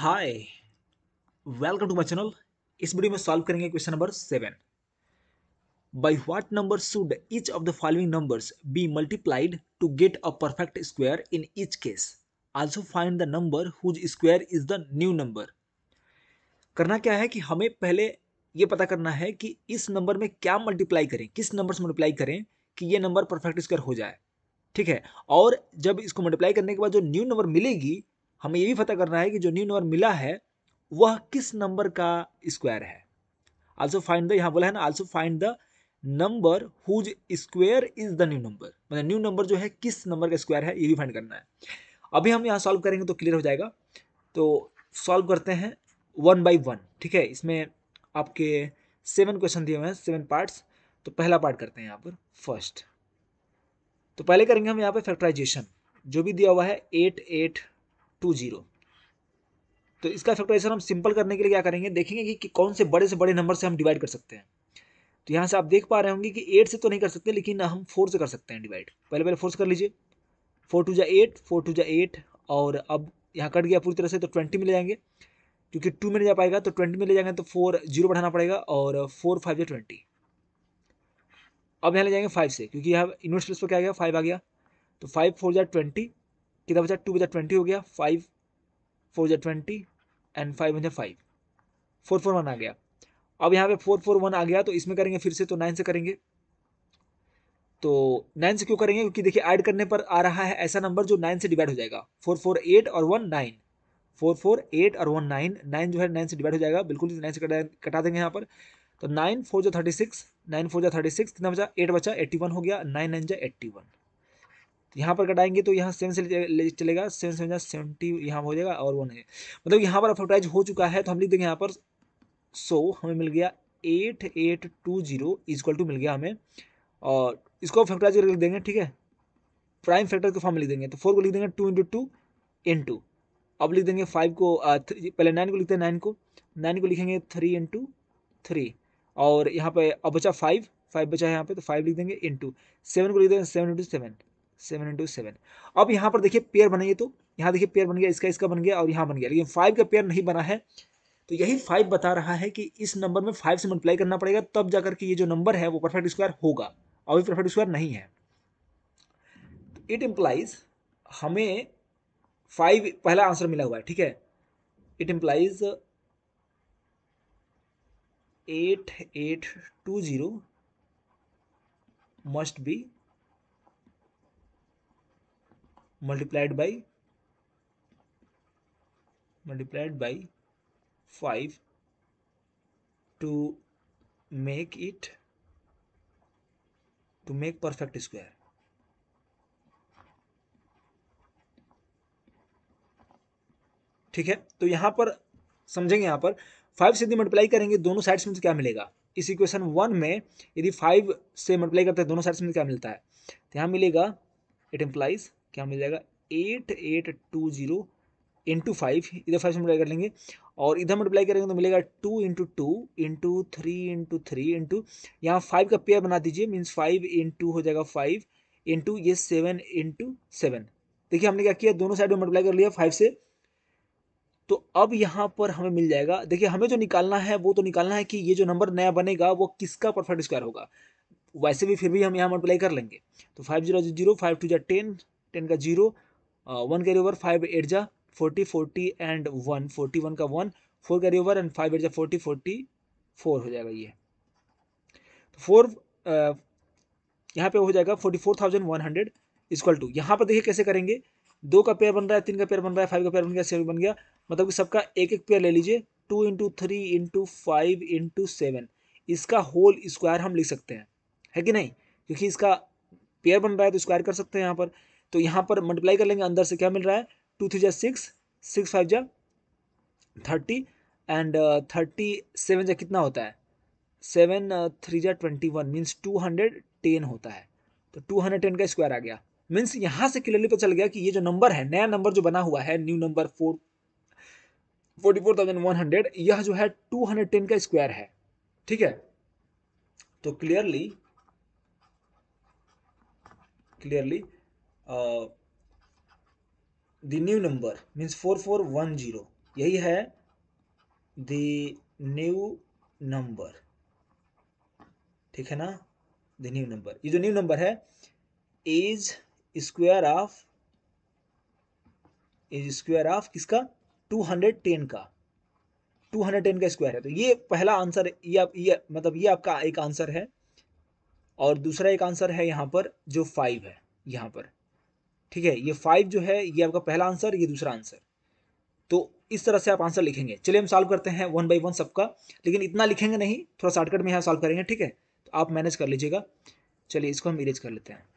Hi welcome to my channel इस video में solve करेंगे question number seven by what number should each of the following numbers be multiplied to get a perfect square in each case also find the number whose square is the new number करना क्या है कि हमें पहले ये पता करना है कि इस नंबर में क्या मल्टीप्लाई करें किस नंबर से मल्टीप्लाई करें कि ये नंबर परफेक्ट स्क्वायर हो जाए ठीक है और जब इसको मल्टीप्लाई करने के बाद जो न्यू नंबर मिलेगी हमें ये भी पता करना है कि जो न्यू नंबर मिला है वह किस नंबर का स्क्वायर है आल्सो फाइंड द यहाँ बोला है ना also find the number whose square is the new number मतलब न्यू नंबर जो है किस नंबर का स्क्वायर है ये भी फाइंड करना है अभी हम यहाँ सॉल्व करेंगे तो क्लियर हो जाएगा तो सॉल्व करते हैं वन बाई वन ठीक है इसमें आपके सेवन क्वेश्चन दिए हुए हैं सेवन पार्ट्स तो पहला पार्ट करते हैं यहाँ पर फर्स्ट तो पहले करेंगे हम यहाँ पर फैक्टराइजेशन जो भी दिया हुआ है एट एट टू जीरो तो इसका फैक्टराइजेशन हम सिंपल करने के लिए क्या करेंगे देखेंगे कि, कि कौन से बड़े से बड़े नंबर से हम डिवाइड कर सकते हैं तो यहाँ से आप देख पा रहे होंगे कि एट से तो नहीं कर सकते लेकिन हम फोर से कर सकते हैं डिवाइड पहले पहले फोर से कर लीजिए फोर टू जा एट फोर टू जा एट और अब यहाँ कट गया पूरी तरह से तो ट्वेंटी में ले जाएंगे क्योंकि टू में नहीं जा पाएगा तो ट्वेंटी में ले जाएंगे तो फोर जीरो बढ़ाना पड़ेगा और फोर फाइव या ट्वेंटी अब यहाँ ले जाएंगे फाइव से क्योंकि यहाँ इन्वर्स प्लेस पर क्या आ गया फाइव आ गया तो फाइव फोर या ट्वेंटी कितना बचा टू बजा ट्वेंटी हो गया फाइव फोर बजा ट्वेंटी एंड फाइव बजा फाइव फोर फोर वन आ गया अब यहाँ पे फोर फोर वन आ गया तो इसमें करेंगे फिर से तो नाइन से करेंगे तो नाइन से क्यों करेंगे क्योंकि देखिए ऐड करने पर आ रहा है ऐसा नंबर जो नाइन से डिवाइड हो जाएगा फोर फोर एट और one nine four four eight और वन नाइन नाइन जो है नाइन से डिवाइड हो जाएगा बिल्कुल नाइन से कटा देंगे यहाँ पर तो नाइन फोर जो थर्टी सिक्स नाइन फोर जो थर्टी सिक्स कितना बचा एट बचा एट्टी वन हो गया नाइन नाइन जो एट्टी वन तो यहाँ पर कटाएंगे तो यहाँ सेवन से चलेगा सेवन सेवन सेवेंटी यहाँ हो जाएगा और वन है मतलब यहाँ पर फैक्टराइज हो चुका है तो हम लिख देंगे यहाँ पर सो हमें मिल गया eight eight two zero equal to मिल गया हमें और इसको फैक्टराइज करके लिख देंगे ठीक है प्राइम फैक्टर के फॉर्म में लिख देंगे तो फोर को लिख देंगे टू इंटू टू इंटू अब लिख देंगे फाइव को पहले नाइन को लिखते हैं नाइन को नाइन को लिखेंगे थ्री इंटू थ्री और यहाँ पे अब बचा फाइव फाइव बचा है यहाँ पे तो फाइव लिख देंगे इंटू सेवन को लिख देंगे seven into seven seven into seven अब यहाँ पर देखिए पेयर बनाइए तो यहाँ देखिए पेयर बन गया इसका इसका बन गया और यहाँ बन गया लेकिन फाइव का पेयर नहीं बना है तो यही फाइव बता रहा है कि इस नंबर में फाइव से मल्टीप्लाई करना पड़ेगा तब जाकर के ये जो नंबर है वो परफेक्ट स्क्वायर होगा अभी परफेक्ट स्क्वायर नहीं है इट इम्प्लाइज हमें फाइव पहला आंसर मिला हुआ है ठीक है it implies eight eight two zero must be multiplied by multiplied by five to make it to make perfect square ठीक है तो यहां पर समझेंगे यहां पर फाइव से यदि मल्टीप्लाई करेंगे दोनों साइड्स में तो क्या मिलेगा इस इक्वेशन वन में यदि फाइव से मल्टीप्लाई करते हैं दोनों साइड्स में तो क्या मिलता है तो यहां मिलेगा इट एम्प्लाइज क्या मिल जाएगा eight eight two zero into five इधर फाइव से मल्टीप्लाई कर लेंगे और इधर मल्टीप्लाई करेंगे तो मिलेगा two into two into three into three into यहाँ फाइव का पेयर बना दीजिए मीन्स फाइव इंटू हो जाएगा फाइव इंटू ये सेवन इंटू सेवन देखिए हमने क्या किया दोनों साइड में मल्टीप्लाई कर लिया फाइव से तो अब यहाँ पर हमें मिल जाएगा देखिए हमें जो निकालना है वो तो निकालना है कि ये जो नंबर नया बनेगा वो किसका परफेक्ट स्क्वायर होगा वैसे भी फिर भी हम यहाँ मल्टीप्लाई कर लेंगे तो five zero zero five two जै टेन टेन का zero one carry over five eight जा forty forty and one forty one का one four carry over and five eight जा फोर्टी फोर्टी फोर हो जाएगा ये तो फोर यहाँ पे हो जाएगा forty four thousand one hundred equal to यहाँ पर देखिए कैसे करेंगे दो का पेयर बन रहा है तीन का पेयर बन रहा है फाइव का पेयर बन गया सेवन बन गया मतलब कि सबका एक एक पेयर ले लीजिए two into three into five into seven इसका होल स्क्वायर हम लिख सकते हैं है कि नहीं क्योंकि इसका पेयर बन रहा है तो स्क्वायर कर सकते हैं यहाँ पर तो यहाँ पर मल्टीप्लाई कर लेंगे अंदर से क्या मिल रहा है टू थ्री जै सिक्स सिक्स फाइव जै थर्टी एंड थर्टी सेवन जै कितना होता है सेवन थ्री जै twenty one means two hundred ten होता है तो टू हंड्रेड टेन का स्क्वायर आ गया मीन्स यहाँ से क्लियरली पता चल गया कि ये जो नंबर है नया नंबर जो बना हुआ है new number four forty four thousand one hundred यह जो है टू हंड्रेड टेन का स्क्वायर है ठीक है तो clearly clearly the new number means four four one zero यही है द न्यू नंबर ठीक है ना द न्यू नंबर ये जो न्यू नंबर है is square of is square of किसका टू हंड्रेड टेन का टू हंड्रेड टेन का स्क्वायर है तो ये पहला आंसर ये आप ये मतलब ये आपका एक आंसर है और दूसरा एक आंसर है यहाँ पर जो फाइव है यहाँ पर ठीक है ये फाइव जो है ये आपका पहला आंसर ये दूसरा आंसर तो इस तरह से आप आंसर लिखेंगे चलिए हम सॉल्व करते हैं वन बाई वन सबका लेकिन इतना लिखेंगे नहीं थोड़ा शॉर्टकट में यहाँ सॉल्व करेंगे ठीक है तो आप मैनेज कर लीजिएगा चलिए इसको हम इरेज कर लेते हैं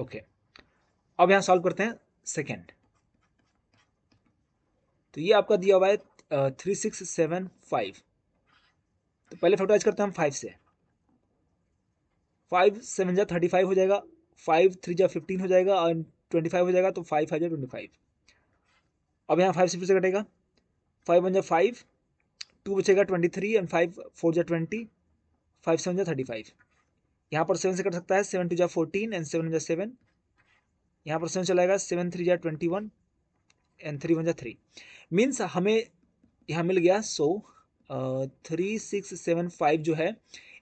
ओके okay. अब यहां सॉल्व करते हैं सेकेंड तो ये आपका दिया हुआ है थ्री सिक्स सेवन फाइव तो पहले फैक्टराइज करते हैं हम फाइव से फाइव सेवन जा थर्टी फाइव हो जाएगा फाइव थ्री जा फिफ्टीन हो जाएगा और ट्वेंटी फाइव हो जाएगा तो फाइव फाइव जा ट्वेंटी फाइव अब यहाँ फाइव से फिर से कटेगा फाइव वन जा फाइव टू बचेगा twenty three and five four जा ट्वेंटी फाइव सेवन जा थर्टी फाइव यहाँ पर सेवन से कट सकता है सेवन टू जा फोर्टीन एंड सेवन जा सेवन यहाँ पर सेवन चलाएगा सेवन थ्री जा twenty one and three one जा थ्री मीन्स हमें यहाँ मिल गया so three six seven five जो है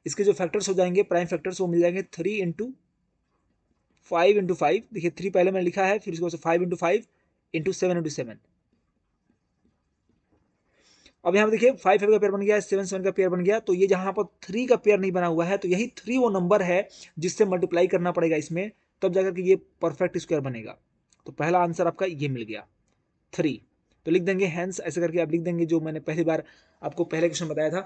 इसके जो फैक्टर्स हो जाएंगे प्राइम फैक्टर्स वो मिल जाएंगे three into five into five देखिए थ्री पहले मैंने लिखा है फिर उसको five into five into seven into seven अब यहाँ पर देखिए फाइव फाइव का पेयर बन गया है सेवन सेवन का पेयर बन गया तो ये जहाँ पर थ्री का पेयर नहीं बना हुआ है तो यही थ्री वो नंबर है जिससे मल्टीप्लाई करना पड़ेगा इसमें तब जाकर के ये परफेक्ट स्क्वायर बनेगा तो पहला आंसर आपका ये मिल गया थ्री तो लिख देंगे हैंस ऐसे करके आप लिख देंगे जो मैंने पहली बार आपको पहले क्वेश्चन बताया था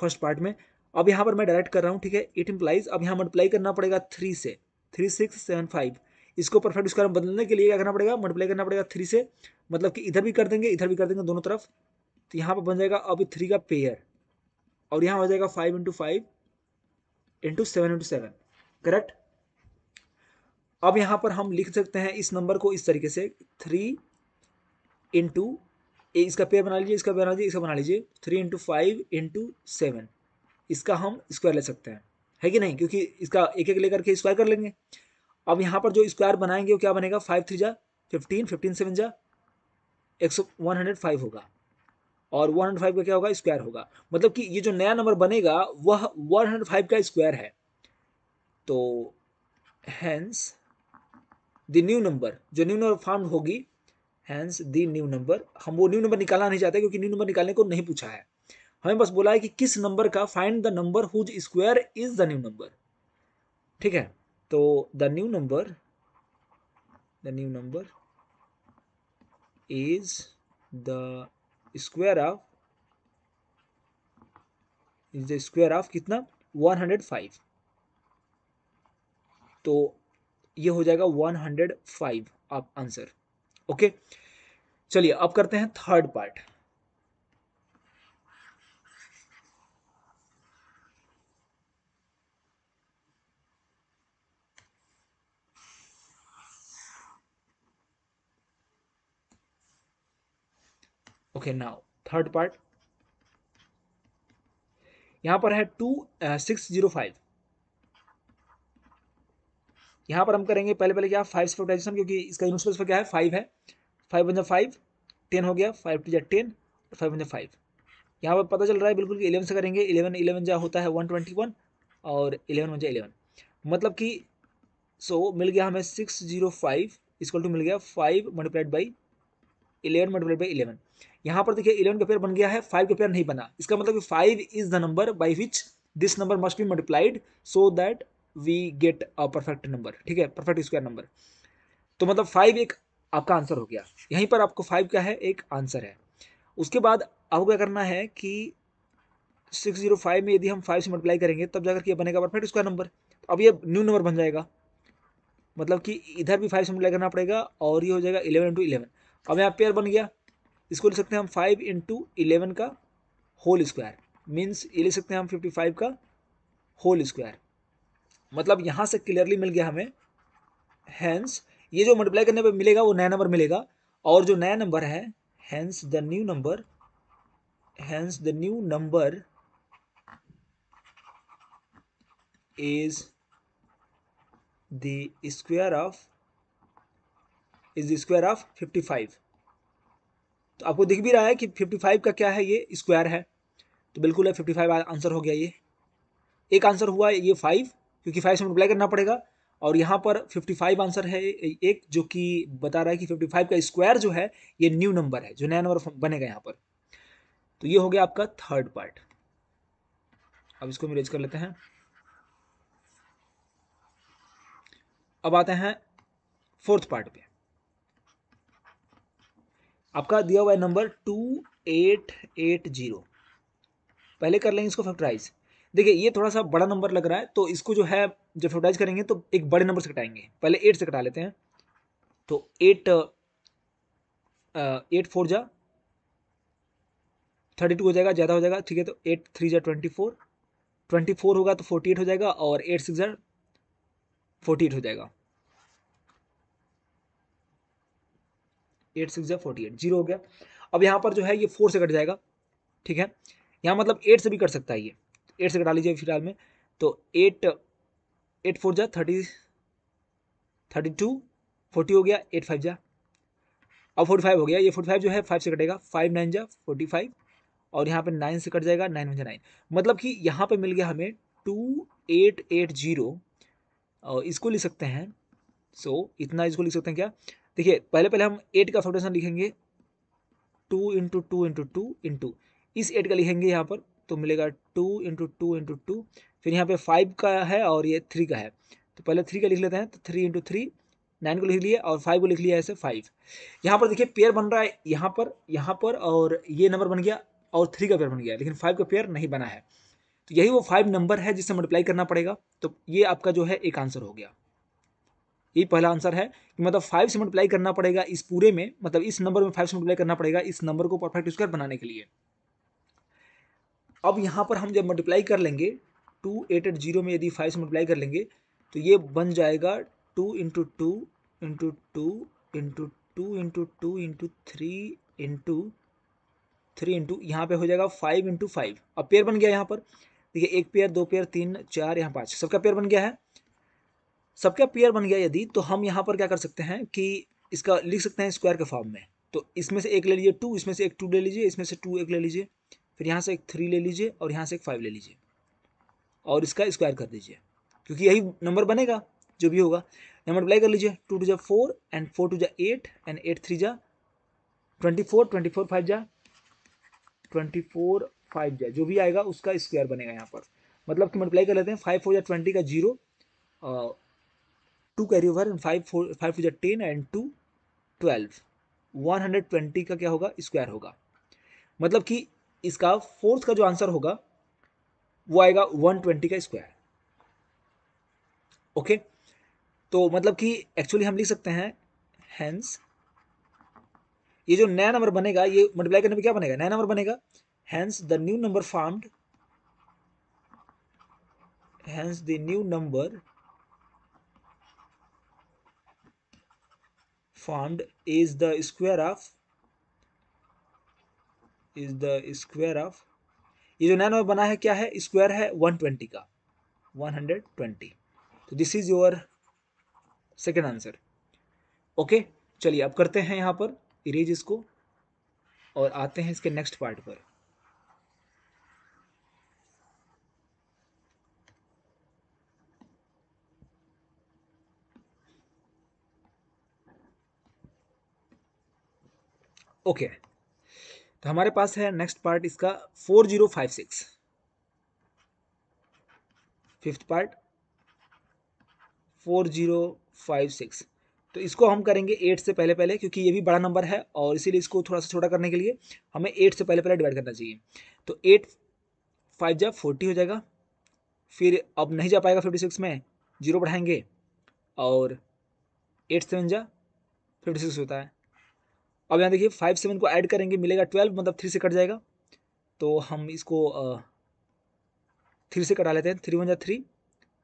फर्स्ट पार्ट में अब यहाँ पर मैं डायरेक्ट कर रहा हूँ ठीक है इट इम्प्लाइज अब यहाँ मल्टीप्लाई करना पड़ेगा थ्री से थ्री सिक्स सेवन फाइव इसको परफेक्ट स्क्वायर में बदलने के लिए क्या करना पड़ेगा मल्टीप्लाई करना पड़ेगा थ्री से मतलब कि इधर भी कर देंगे इधर भी कर देंगे दोनों तरफ तो यहाँ पर बन जाएगा अब थ्री का पेयर और यहाँ हो जाएगा five into five into seven into seven correct अब यहाँ पर हम लिख सकते हैं इस नंबर को इस तरीके से थ्री इंटू इसका पेयर बना लीजिए इसका बना लीजिए इसका बना लीजिए three into five into seven इसका हम स्क्वायर ले सकते हैं है कि नहीं क्योंकि इसका एक एक लेकर के स्क्वायर कर लेंगे अब यहाँ पर जो स्क्वायर बनाएंगे वो क्या बनेगा फाइव थ्री जा फिफ्टीन फिफ्टीन सेवन जा एक सौ वन हंड्रेड फाइव होगा और वन हंड्रेड फाइव का क्या होगा स्क्वायर होगा मतलब कि ये जो नया नंबर बनेगा वह वन हंड्रेड फाइव का स्क्वायर है तो हैंस द न्यू नंबर जो न्यू नंबर फॉर्म होगी हैंस दी न्यू नंबर हम वो न्यू नंबर निकालना नहीं चाहते क्योंकि न्यू नंबर निकालने को नहीं पूछा है हमें बस बोला है कि किस नंबर का find the number whose square is the new number ठीक है तो the new number the new number is the square of is the square of कितना 105 तो ये हो जाएगा 105 आप आंसर ओके चलिए अब करते हैं third part okay now third part यहां पर है टू सिक्स जीरो फाइव यहाँ पर हम करेंगे पहले पहले क्या फाइव से क्योंकि इसका यूनिट पर क्या है फाइव है फाइव वन फाइव टेन हो गया फाइव टू जै टेन और फाइव वन फाइव यहाँ पर पता चल रहा है बिल्कुल कि इलेवन से करेंगे इलेवन इलेवन जहाँ होता है वन ट्वेंटी वन और इलेवन वन जो इलेवन मतलब कि सो so, मिल गया हमें सिक्स जीरो फाइव इसको टू मिल गया five multiplied by eleven multiplied by eleven यहाँ पर देखिए इलेवन का पेयर बन गया है फाइव का पेयर नहीं बना इसका मतलब five is the number by which this number must be multiplied so that we get a perfect number ठीक है परफेक्ट स्क्वायर नंबर तो मतलब फाइव एक आपका आंसर हो गया यहीं पर आपको फाइव क्या है एक आंसर है उसके बाद आपको क्या करना है कि सिक्स जीरो फाइव में यदि हम फाइव से मल्टीप्लाई करेंगे तब जाकर के बनेगा परफेक्ट स्क्वायर नंबर तो अब ये न्यू नंबर बन जाएगा मतलब कि इधर भी फाइव से मल्टीप्लाई करना पड़ेगा और ये हो जाएगा इलेवन इंटू इलेवन अब यहाँ पेयर बन गया इसको लिख सकते हैं हम फाइव इंटू इलेवन का होल स्क्वायर मीन्स ये लिख सकते हैं हम फिफ्टी फाइव का होल स्क्वायर मतलब यहाँ से क्लियरली मिल गया हमें हैंस ये जो मल्टीप्लाई करने पे मिलेगा वो नया नंबर मिलेगा और जो नया नंबर है hence the new number hence the new number is the square of is the square of fifty five तो आपको दिख भी रहा है कि फिफ्टी फाइव का क्या है ये स्क्वायर है तो बिल्कुल है फिफ्टी फाइव आंसर हो गया ये एक आंसर हुआ ये फाइव क्योंकि फाइव से मल्टीप्लाई करना पड़ेगा और यहाँ पर 55 आंसर है एक जो कि बता रहा है कि 55 का स्क्वायर जो है ये न्यू नंबर है जो नया नंबर बनेगा यहाँ पर तो ये हो गया आपका थर्ड पार्ट अब इसको हम रेज कर लेते हैं अब आते हैं फोर्थ पार्ट पे आपका दिया हुआ है number two eight eight zero पहले कर लेंगे इसको फैक्टराइज देखिए ये थोड़ा सा बड़ा नंबर लग रहा है तो इसको जो है जब फोटाइज करेंगे तो एक बड़े नंबर से कटाएंगे पहले एट से कटा लेते हैं तो एट एट फोर जा थर्टी टू हो जाएगा ज़्यादा हो जाएगा ठीक है तो एट थ्री जा ट्वेंटी फोर ट्वेंटी फोर होगा तो फोर्टी एट हो जाएगा और एट सिक्स जा फोर्टी एट हो जाएगा एट सिक्स जा फोर्टी एट जीरो हो गया अब यहाँ पर जो है ये फोर से कट जाएगा ठीक है यहाँ मतलब एट से भी कट सकता है ये एट से घटा लीजिए फिलहाल में तो एट एट फोर जा थर्टी थर्टी टू फोर्टी हो गया एट फाइव जा अब फोर्टी फाइव हो गया ये फोर्टी फाइव जो है फाइव से कटेगा फाइव नाइन जा फोर्टी फाइव और यहाँ पे नाइन से कट जाएगा नाइन वन जा नाइन मतलब कि यहाँ पे मिल गया हमें टू एट एट जीरो इसको लिख सकते हैं सो so, इतना इसको लिख सकते हैं क्या देखिए पहले पहले हम एट का फोटेशन लिखेंगे two into two into two into इस एट का लिखेंगे यहाँ पर तो मिलेगा two into two into two फिर यहाँ पे फाइव का है और ये थ्री का है तो पहले थ्री का लिख लेते हैं तो थ्री इंटू थ्री नाइन को लिख लिया और फाइव को लिख लिया ऐसे फाइव यहाँ पर देखिए पेयर बन रहा है यहाँ पर यहाँ पर और ये नंबर बन गया और थ्री का पेयर बन गया लेकिन फाइव का पेयर नहीं बना है तो यही वो फाइव नंबर है जिससे मल्टीप्लाई करना पड़ेगा तो ये आपका जो है एक आंसर हो गया ये पहला आंसर है कि मतलब फाइव से मल्टीप्लाई करना पड़ेगा इस पूरे में मतलब इस नंबर में फाइव से मल्टीप्लाई करना पड़ेगा इस नंबर को परफेक्ट स्क्वायर बनाने के लिए अब यहाँ पर हम जब मल्टीप्लाई कर लेंगे टू एट एट जीरो में यदि फाइव से मल्टीप्लाई कर लेंगे तो ये बन जाएगा two into two into two into two into two into three into three into यहाँ पर हो जाएगा फाइव इंटू फाइव अब पेयर बन गया यहाँ पर देखिए एक पेयर दो पेयर तीन चार यहाँ पाँच सबका पेयर बन गया है सबका पेयर बन गया यदि तो हम यहाँ पर क्या कर सकते हैं कि इसका लिख सकते हैं स्क्वायर के फॉर्म में तो इसमें से एक ले लीजिए टू इसमें से एक टू ले लीजिए इसमें से टू एक ले लीजिए फिर यहाँ से एक थ्री ले लीजिए और यहाँ से एक फाइव ले लीजिए और इसका स्क्वायर कर दीजिए क्योंकि यही नंबर बनेगा जो भी होगा मल्टीप्लाई कर लीजिए टू टू जा फोर एंड फोर टू जा एट एंड एट थ्री जा twenty four twenty four five जा ट्वेंटी फोर फाइव जा जो भी आएगा उसका स्क्वायर बनेगा यहाँ पर मतलब कि मल्टीप्लाई कर लेते हैं फाइव फोर जा ट्वेंटी का zero two carry over five four five four जा ten and two twelve one hundred twenty का क्या होगा स्क्वायर होगा मतलब कि इसका फोर्थ का जो आंसर होगा वो आएगा 120 का स्क्वायर ओके तो मतलब कि एक्चुअली हम लिख सकते हैं हैंस ये जो नया नंबर बनेगा ये मल्टीप्लाई करने में क्या बनेगा नया नंबर बनेगा hence the new number formed hence the new number formed is the square of is the square of ये जो नैन बना है क्या है स्क्वायर है वन ट्वेंटी का वन हंड्रेड ट्वेंटी तो this is your second answer okay चलिए अब करते हैं यहाँ पर इरेज इसको और आते हैं इसके नेक्स्ट पार्ट पर ओके okay. तो हमारे पास है नेक्स्ट पार्ट इसका four zero five six fifth part four zero five six तो इसको हम करेंगे एट से पहले पहले क्योंकि ये भी बड़ा नंबर है और इसीलिए इसको थोड़ा सा छोटा करने के लिए हमें एट से पहले पहले डिवाइड करना चाहिए तो एट फाइव जा फोर्टी हो जाएगा फिर अब नहीं जा पाएगा फिफ्टी सिक्स में जीरो बढ़ाएंगे और एट सेवन जा फिफ्टी सिक्स होता है अब यहाँ देखिए फाइव सेवन को ऐड करेंगे मिलेगा ट्वेल्व मतलब थ्री से कट जाएगा तो हम इसको थ्री से कटा लेते हैं थ्री वन जा थ्री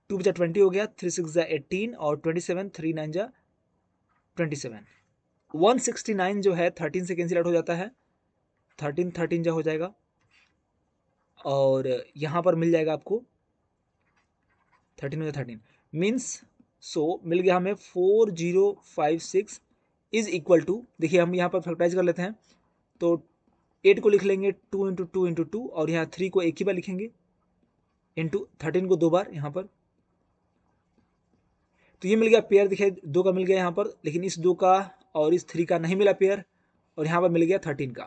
टू बचा ट्वेंटी हो गया थ्री सिक्स जा एटीन और ट्वेंटी सेवन थ्री नाइन जा twenty seven one sixty nine जो है थर्टीन से कैंसिल आउट हो जाता है थर्टीन थर्टीन जा हो जाएगा और यहाँ पर मिल जाएगा आपको थर्टीन जाए थर्टीन मीन्स सो मिल गया हमें four zero five six is equal to देखिए हम यहाँ पर फैक्टराइज कर लेते हैं तो एट को लिख लेंगे two into two into two और यहाँ थ्री को एक ही बार लिखेंगे इंटू थर्टीन को दो बार यहाँ पर तो ये मिल गया पेयर देखिए दो का मिल गया यहाँ पर लेकिन इस दो का और इस थ्री का नहीं मिला पेयर और यहाँ पर मिल गया थर्टीन का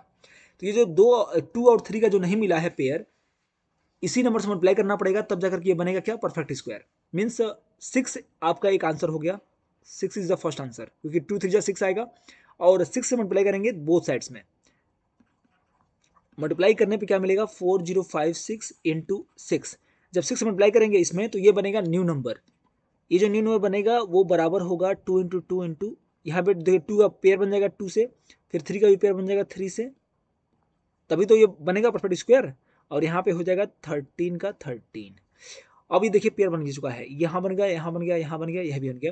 तो ये जो दो टू और थ्री का जो नहीं मिला है पेयर इसी नंबर से मल्टीप्लाई करना पड़ेगा तब जाकर के ये बनेगा क्या परफेक्ट स्क्वायर मीन्स सिक्स आपका एक आंसर हो गया six is the first answer क्योंकि टू थ्री जा सिक्स आएगा और सिक्स से मल्टीप्लाई करेंगे बोथ साइड्स में मल्टीप्लाई करने पे क्या मिलेगा four zero five six into six जब सिक्स मल्टीप्लाई करेंगे इसमें तो ये बनेगा न्यू नंबर ये जो न्यू नंबर बनेगा वो बराबर होगा टू इंटू टू इंटू यहाँ पे देखिए टू का पेयर बन जाएगा टू से फिर थ्री का भी पेयर बन जाएगा थ्री से तभी तो ये बनेगा परफेक्ट स्क्वायर और यहाँ पे हो जाएगा थर्टीन का थर्टीन अब ये देखिए पेयर बन चुका है यहाँ बन गया यहाँ बन गया यहाँ बन गया यह भी बन गया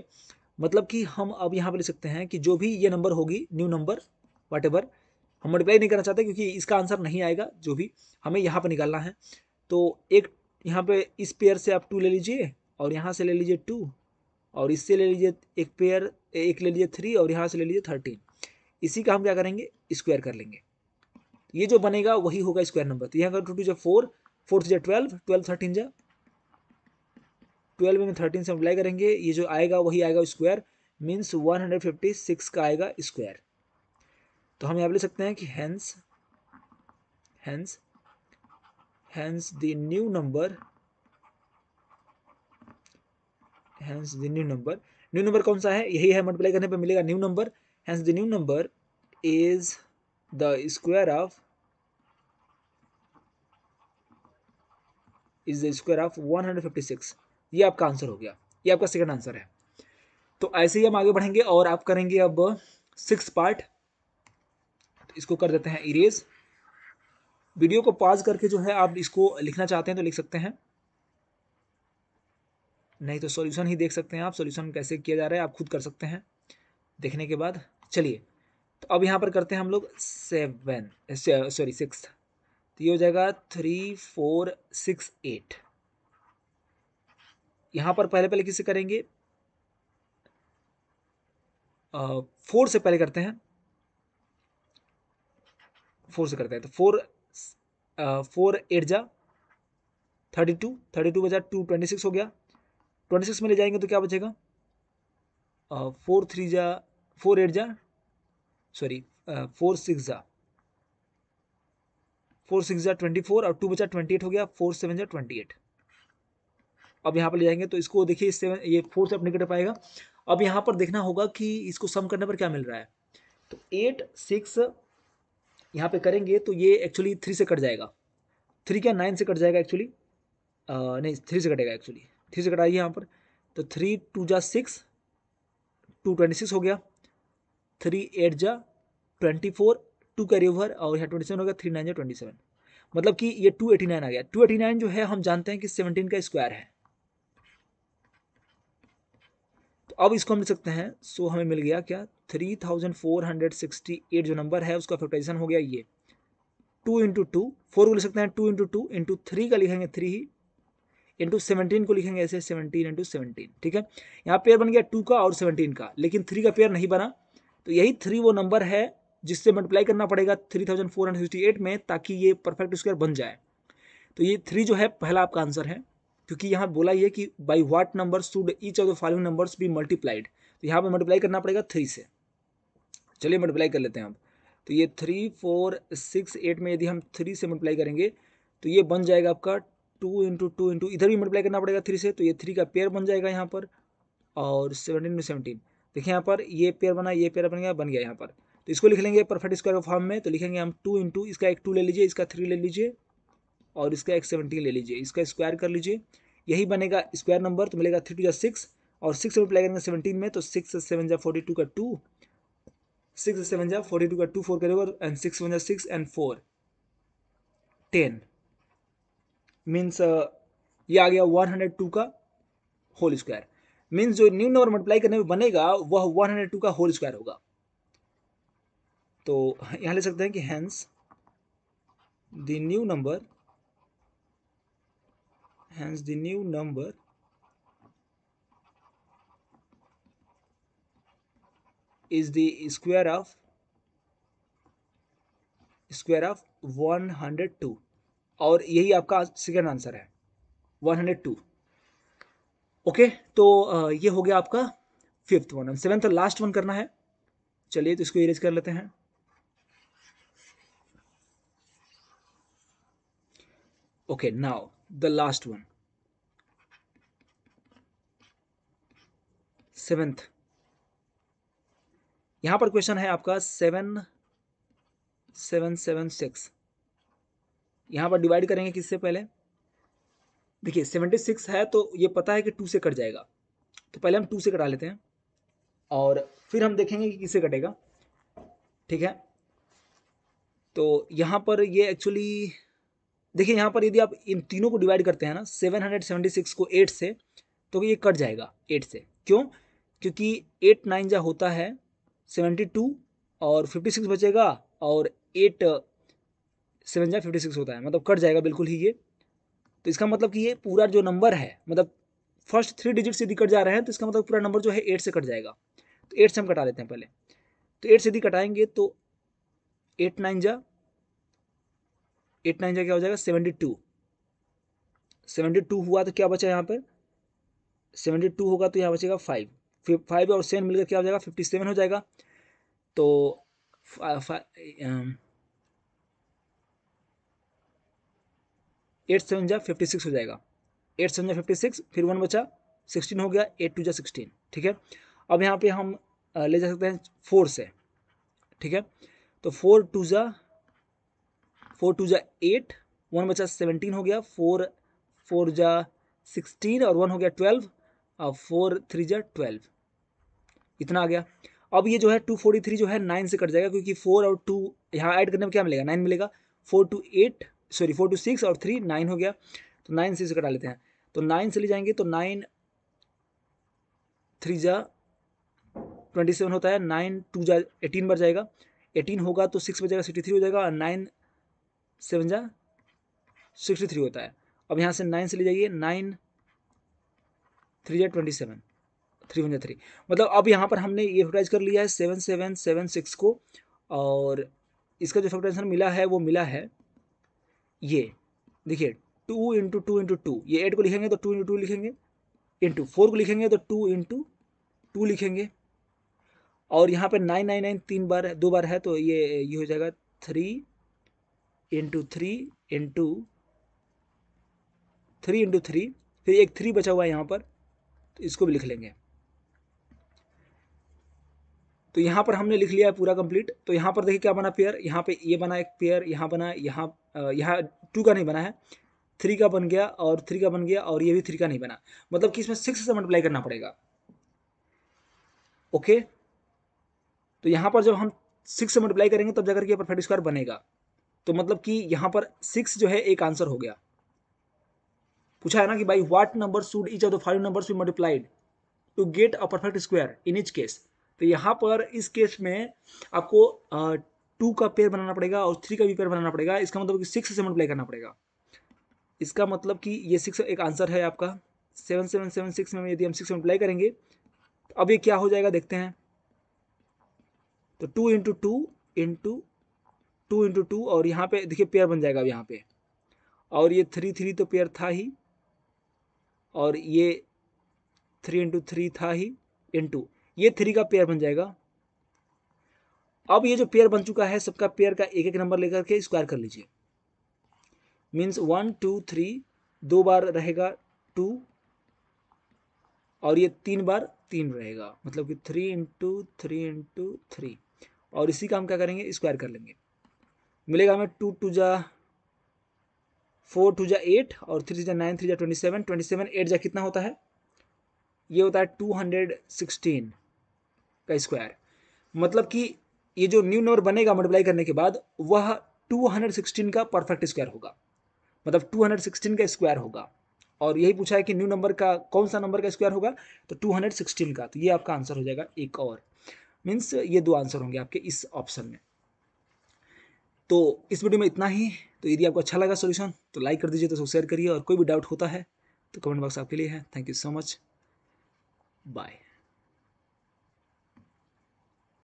मतलब कि हम अब यहाँ पर लिख सकते हैं कि जो भी ये नंबर होगी न्यू नंबर वाट एवर हम मल्टीप्लाई नहीं करना चाहते क्योंकि इसका आंसर नहीं आएगा जो भी हमें यहाँ पर निकालना है तो एक यहाँ पे इस पेयर से आप टू ले लीजिए और यहाँ से ले लीजिए टू और इससे ले लीजिए एक पेयर एक ले लीजिए थ्री और यहाँ से ले लीजिए थर्टीन इसी का हम क्या करेंगे स्क्वायर कर लेंगे ये जो बनेगा वही होगा स्क्वायर नंबर तो यहाँ का टू टू जो फोर फोर थ्री जो ट्वेल्व ट्वेल्व थर्टीन जो ट्वेल्व में थर्टीन से अप्लाई करेंगे ये जो आएगा वही आएगा square means one hundred fifty six का आएगा स्क्वायर तो हम यहाँ ले लिख सकते हैं कि hence hence hence the new number hence the new number new number कौन सा है यही है मल्टीप्लाई करने पर मिलेगा new number hence the new number is the square of of one hundred fifty six ये आपका आंसर हो गया ये आपका सेकंड आंसर है तो ऐसे ही हम आगे बढ़ेंगे और आप करेंगे अब सिक्स पार्ट तो इसको कर देते हैं इरेज वीडियो को पॉज करके जो है आप इसको लिखना चाहते हैं तो लिख सकते हैं नहीं तो सॉल्यूशन ही देख सकते हैं आप सॉल्यूशन कैसे किया जा रहा है आप खुद कर सकते हैं देखने के बाद चलिए तो अब यहाँ पर करते हैं हम लोग सेवन सॉरी सिक्स तो ये हो जाएगा थ्री फोर सिक्स एट यहां पर पहले पहले किसे करेंगे फोर से पहले करते हैं फोर से करते हैं तो फोर फोर एट जा थर्टी टू थर्टी टू बजा टू ट्वेंटी सिक्स हो गया ट्वेंटी सिक्स में ले जाएंगे तो क्या बचेगा फोर थ्री जा फोर एट जा सॉरी फोर सिक्स जा फोर सिक्स जा ट्वेंटी फोर और टू बचा ट्वेंटी एट हो गया फोर सेवन जा ट्वेंटी एट अब यहाँ पर ले जाएंगे तो इसको देखिए इससे ये फोर से अपने कटअप आएगा अब यहाँ पर देखना होगा कि इसको सम करने पर क्या मिल रहा है तो एट सिक्स यहाँ पे करेंगे तो ये एक्चुअली थ्री से कट जाएगा थ्री क्या नाइन से कट जाएगा एक्चुअली नहीं थ्री से कटेगा एक्चुअली थ्री से कटाइए यहाँ पर तो थ्री टू जा सिक्स टू ट्वेंटी सिक्स हो गया थ्री एट जा twenty four two carry over और यहाँ ट्वेंटी सेवन हो गया थ्री नाइन जा ट्वेंटी सेवन मतलब कि ये टू एटी नाइन आ गया टू एटी नाइन जो है हम जानते हैं कि सेवनटीन का स्क्वायर है तो अब इसको हम लिख सकते हैं सो हमें मिल गया क्या three thousand four hundred sixty eight जो नंबर है उसका फैक्टराइजेशन हो गया ये टू इंटू टू फोर को लिख सकते हैं two into two into three का लिखेंगे थ्री ही इंटू सेवनटीन को लिखेंगे ऐसे सेवनटीन इंटू सेवनटीन ठीक है यहाँ पेयर बन गया टू का और सेवनटीन का लेकिन थ्री का पेयर नहीं बना तो यही थ्री वो नंबर है जिससे मल्टीप्लाई करना पड़ेगा three thousand four hundred sixty eight में ताकि ये परफेक्ट स्क्वायर बन जाए तो ये थ्री जो है पहला आपका आंसर है क्योंकि यहाँ बोला ये कि by what number should each of the following numbers be multiplied तो यहाँ पर मल्टीप्लाई करना पड़ेगा थ्री से चलिए मल्टीप्लाई कर लेते हैं आप तो ये थ्री फोर सिक्स एट में यदि हम थ्री से मल्टीप्लाई करेंगे तो ये बन जाएगा आपका टू इंटू टू इंटू इधर भी मल्टीप्लाई करना पड़ेगा थ्री से तो ये थ्री का पेयर बन जाएगा यहाँ पर और सेवनटीन इंटू सेवनटीन देखिए यहाँ पर ये पेयर बना ये पेयर बन गया बन गया यहाँ पर तो इसको लिख लेंगे परफेक्ट स्क्वायर फॉर्म में तो लिखेंगे हम टू इंटू इसका एक टू ले लीजिए इसका थ्री ले लीजिए और इसका एक सेवनटीन ले लीजिए इसका स्क्वायर कर लीजिए यही बनेगा स्क्वायर नंबर तो मिलेगा थ्री टू या सिक्स और सिक्स मल्टीप्लाई करेंगे सेवनटीन में तो सिक्स सेवन जा फोर्टी टू का टू सिक्स सेवन जा फोर्टी टू का टू फोर करेगा एंड सिक्स वन जा six and four ten means ये आ गया वन हंड्रेड टू का होल स्क्वायर मीन्स जो न्यू नंबर मल्टीप्लाई करने में बनेगा वह वन हंड्रेड टू का होल स्क्वायर होगा तो यहाँ ले सकते हैं कि hence the new number hence the new number is the square of square of 102 और यही आपका सेकेंड आंसर है 102 ओके तो ये हो गया आपका फिफ्थ वन सेवेंथ और लास्ट वन करना है चलिए तो इसको इरेज कर लेते हैं okay now the last one. Seventh यहां पर क्वेश्चन है आपका सेवन सेवन सेवन सिक्स यहाँ पर डिवाइड करेंगे किससे पहले देखिए सेवेंटी सिक्स है तो ये पता है कि टू से कट जाएगा तो पहले हम टू से कटा लेते हैं और फिर हम देखेंगे कि किससे कटेगा ठीक है तो यहाँ पर ये एक्चुअली देखिए यहाँ पर यदि आप इन तीनों को डिवाइड करते हैं ना 776 को 8 से तो ये कट जाएगा 8 से क्यों क्योंकि 8 नाइन जहाँ होता है 72 और 56 बचेगा और 8 सेवन जहाँ फिफ्टी होता है मतलब कट जाएगा बिल्कुल ही ये तो इसका मतलब कि ये पूरा जो नंबर है मतलब फर्स्ट थ्री डिजिट यदि कट जा रहे हैं तो इसका मतलब पूरा नंबर जो है एट से कट जाएगा तो एट से हम कटा लेते हैं पहले तो एट से यदि कटाएंगे तो एट नाइन जा एट नाइन जगह क्या हो जाएगा सेवेंटी टू सेवेंटी टू हुआ तो क्या बचा यहाँ पर सेवेंटी टू होगा तो यहाँ बचेगा फाइव फाइव और सेवन मिलकर क्या हो जाएगा फिफ्टी सेवन हो जाएगा तो एट सेवन जा फिफ्टी सिक्स हो जाएगा एट सेवन जा फिफ्टी सिक्स फिर वन बचा सिक्सटीन हो गया एट टू जा सिक्सटीन ठीक है अब यहाँ पे हम ले जा सकते हैं फोर से ठीक है तो फोर टू जा फोर टू जा एट वन बचा सेवनटीन हो गया फोर फोर जा सिक्सटीन और वन हो गया ट्वेल्व और फोर थ्री जा ट्वेल्व इतना आ गया अब ये जो है टू फोर्टी थ्री जो है नाइन से कट जाएगा क्योंकि फोर और टू यहाँ ऐड करने में क्या मिलेगा नाइन मिलेगा four two eight sorry four two six और थ्री नाइन हो गया तो नाइन से इसे कटा लेते हैं तो नाइन से ले जाएंगे तो नाइन थ्री जा ट्वेंटी सेवन होता है नाइन टू जा एटीन बढ़ जाएगा एटीन होगा तो सिक्स बजेगा सिक्सटी थ्री हो जाएगा और नाइन सेवन जा सिक्सटी थ्री होता है अब यहाँ से नाइन से ले जाइए नाइन थ्री जा ट्वेंटी सेवन थ्री वन जा थ्री मतलब अब यहाँ पर हमने ये फैक्टराइज कर लिया है सेवन सेवन सेवन सिक्स को और इसका जो फैक्टराइजेशन मिला है वो मिला है ये देखिए two into two into two ये एट को लिखेंगे तो टू इंटू टू लिखेंगे इंटू फोर को लिखेंगे तो टू इंटू टू लिखेंगे और यहाँ पे नाइन नाइन नाइन तीन बार दो बार है तो ये ये हो जाएगा three into three into three into three फिर एक थ्री बचा हुआ है यहाँ पर तो इसको भी लिख लेंगे तो यहाँ पर हमने लिख लिया है पूरा कंप्लीट तो यहाँ पर देखिए क्या बना पेयर यहाँ पे ये बना एक पेयर यहाँ बना यहाँ यहाँ टू का नहीं बना है थ्री का बन गया और थ्री का बन गया और ये भी थ्री का नहीं बना मतलब कि इसमें सिक्स से मल्टीप्लाई करना पड़ेगा ओके तो यहाँ पर जब हम सिक्स से मल्टीप्लाई करेंगे तब जाकर के परफेक्ट स्क्वायर बनेगा तो मतलब कि यहाँ पर सिक्स जो है एक आंसर हो गया पूछा है ना कि भाई what number should each of the five numbers be multiplied to get a perfect square in each case तो यहाँ पर इस केस में आपको टू का पेयर बनाना पड़ेगा और थ्री का भी पेयर बनाना पड़ेगा इसका मतलब कि सिक्स से मल्टीप्लाई करना पड़ेगा इसका मतलब कि ये सिक्स एक आंसर है आपका सेवन सेवन सेवन सिक्स में यदि हम सिक्स मल्टीप्लाई करेंगे तो अब ये क्या हो जाएगा देखते हैं तो two into two into two into two और यहाँ पे देखिए पेयर बन जाएगा यहाँ पे और ये थ्री थ्री तो पेयर था ही और ये थ्री इंटू थ्री था ही इंटू ये थ्री का पेयर बन जाएगा अब ये जो पेयर बन चुका है सबका पेयर का एक एक नंबर लेकर के स्क्वायर कर लीजिए मीन्स वन टू थ्री दो बार रहेगा टू और ये तीन बार तीन रहेगा मतलब कि three into three into three और इसी का हम क्या करेंगे स्क्वायर कर लेंगे मिलेगा हमें टू टू जा फोर टू जा एट और थ्री जा नाइन थ्री जा twenty seven twenty seven eight जा कितना होता है ये होता है टू हंड्रेड सिक्सटीन का स्क्वायर मतलब कि ये जो न्यू नंबर बनेगा मल्टीप्लाई करने के बाद वह टू हंड्रेड सिक्सटीन का परफेक्ट स्क्वायर होगा मतलब टू हंड्रेड सिक्सटीन का स्क्वायर होगा और यही पूछा है कि न्यू नंबर का कौन सा नंबर का स्क्वायर होगा तो टू हंड्रेड सिक्सटीन का तो ये आपका आंसर हो जाएगा एक और मीन्स ये दो आंसर होंगे आपके इस ऑप्शन में तो इस वीडियो में इतना ही तो यदि आपको अच्छा लगा सोल्यूशन तो लाइक कर दीजिए तो उसको शेयर करिए और कोई भी डाउट होता है तो कमेंट बॉक्स आपके लिए है thank you so much bye